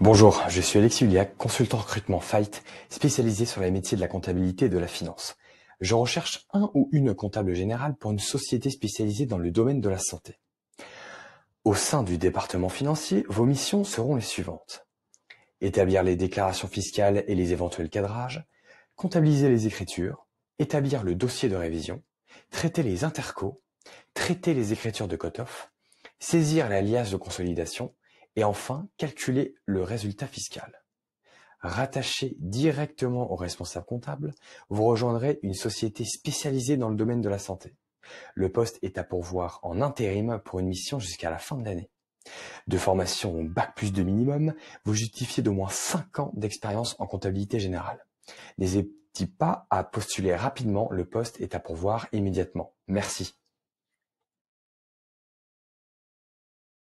Bonjour, je suis Alexis Uliac, consultant recrutement Fight, spécialisé sur les métiers de la comptabilité et de la finance. Je recherche un ou une comptable générale pour une société spécialisée dans le domaine de la santé. Au sein du département financier, vos missions seront les suivantes. Établir les déclarations fiscales et les éventuels cadrages, comptabiliser les écritures, établir le dossier de révision, traiter les intercos, traiter les écritures de cut-off, saisir la liasse de consolidation, et enfin, calculer le résultat fiscal. Rattaché directement au responsable comptable, vous rejoindrez une société spécialisée dans le domaine de la santé. Le poste est à pourvoir en intérim pour une mission jusqu'à la fin de l'année. De formation Bac plus de minimum, vous justifiez d'au moins 5 ans d'expérience en comptabilité générale. N'hésitez pas à postuler rapidement, le poste est à pourvoir immédiatement. Merci.